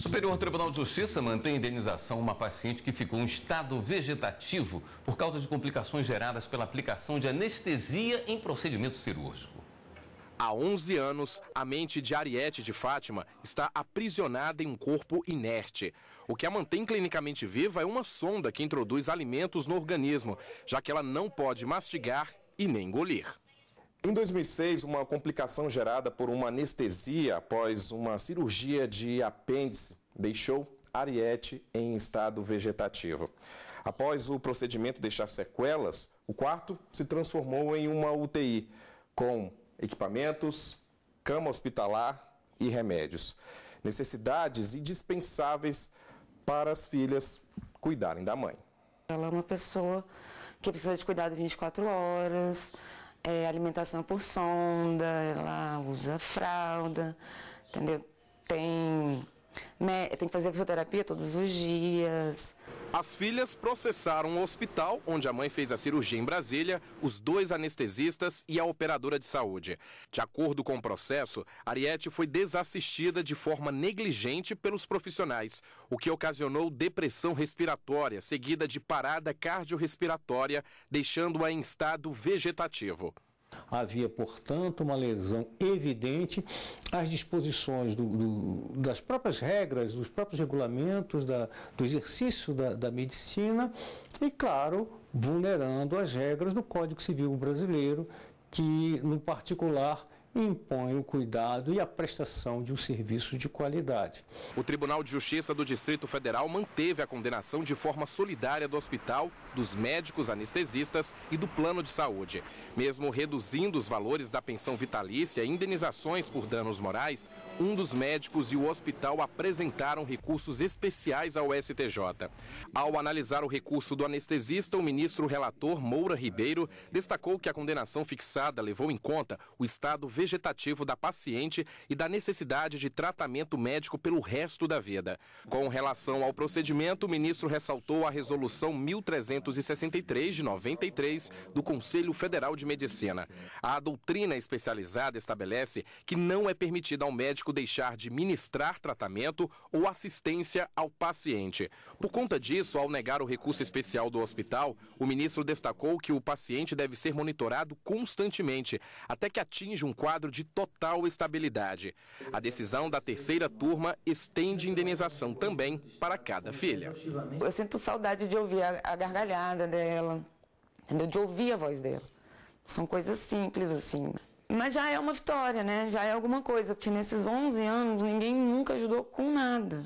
O Superior Tribunal de Justiça mantém indenização uma paciente que ficou em estado vegetativo por causa de complicações geradas pela aplicação de anestesia em procedimento cirúrgico. Há 11 anos, a mente de Ariete de Fátima está aprisionada em um corpo inerte. O que a mantém clinicamente viva é uma sonda que introduz alimentos no organismo, já que ela não pode mastigar e nem engolir. Em 2006, uma complicação gerada por uma anestesia após uma cirurgia de apêndice deixou Ariete em estado vegetativo. Após o procedimento deixar sequelas, o quarto se transformou em uma UTI, com equipamentos, cama hospitalar e remédios. Necessidades indispensáveis para as filhas cuidarem da mãe. Ela é uma pessoa que precisa de cuidado 24 horas, é, alimentação por sonda, ela usa fralda, entendeu? Tem, tem que fazer fisioterapia todos os dias, as filhas processaram o hospital onde a mãe fez a cirurgia em Brasília, os dois anestesistas e a operadora de saúde. De acordo com o processo, Ariete foi desassistida de forma negligente pelos profissionais, o que ocasionou depressão respiratória, seguida de parada cardiorrespiratória, deixando-a em estado vegetativo. Havia, portanto, uma lesão evidente às disposições do, do, das próprias regras, dos próprios regulamentos da, do exercício da, da medicina e, claro, vulnerando as regras do Código Civil brasileiro, que, no particular, impõe o cuidado e a prestação de um serviço de qualidade. O Tribunal de Justiça do Distrito Federal manteve a condenação de forma solidária do hospital, dos médicos anestesistas e do plano de saúde. Mesmo reduzindo os valores da pensão vitalícia e indenizações por danos morais, um dos médicos e o hospital apresentaram recursos especiais ao STJ. Ao analisar o recurso do anestesista, o ministro relator Moura Ribeiro destacou que a condenação fixada levou em conta o estado vegetativo da paciente e da necessidade de tratamento médico pelo resto da vida. Com relação ao procedimento, o ministro ressaltou a resolução 1363 de 93 do Conselho Federal de Medicina. A doutrina especializada estabelece que não é permitido ao médico deixar de ministrar tratamento ou assistência ao paciente. Por conta disso, ao negar o recurso especial do hospital, o ministro destacou que o paciente deve ser monitorado constantemente até que atinja um quadro quadro de total estabilidade. A decisão da terceira turma estende indenização também para cada filha. Eu sinto saudade de ouvir a gargalhada dela, de ouvir a voz dela. São coisas simples assim. Mas já é uma vitória, né? Já é alguma coisa, porque nesses 11 anos ninguém nunca ajudou com nada.